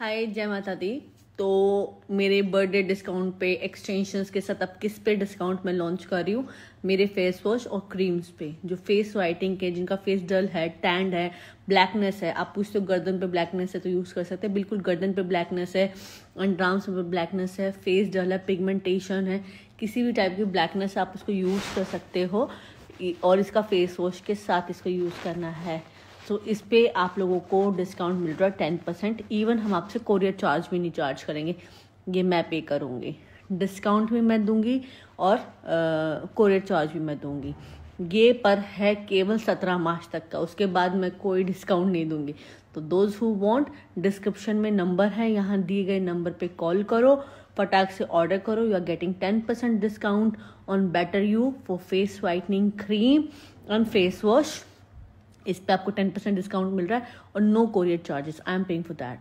हाय जय माता दी तो मेरे बर्थडे डिस्काउंट पे एक्सटेंशंस के साथ अब किस पे डिस्काउंट मैं लॉन्च कर रही हूँ मेरे फेस वॉश और क्रीम्स पे जो फेस वाइटिंग के जिनका फेस डल है टैंड है ब्लैकनेस है आप पूछते हो गर्दन पे ब्लैकनेस है तो यूज़ कर सकते हैं बिल्कुल गर्दन पे ब्लैकनेस है अंड्राम्स पे ब्लैकनेस है फेस डल है पिगमेंटेशन है किसी भी टाइप की ब्लैकनेस आप उसको यूज़ कर सकते हो और इसका फेस वॉश के साथ इसको यूज़ करना है सो तो इस पर आप लोगों को डिस्काउंट मिल रहा है टेन परसेंट इवन हम आपसे कोरियर चार्ज भी नहीं चार्ज करेंगे ये मैं पे करूँगी डिस्काउंट भी मैं दूंगी और कोरियर चार्ज भी मैं दूंगी ये पर है केवल सत्रह मार्च तक का उसके बाद मैं कोई डिस्काउंट नहीं दूंगी तो दोज हु वॉन्ट डिस्क्रिप्शन में नंबर है यहाँ दिए गए नंबर पे कॉल करो फटाक से ऑर्डर करो you are getting ten percent discount on Better You for face whitening cream and face wash इस पर आपको टेन परसेंट डिस्काउंट मिल रहा है और no courier charges I am paying for that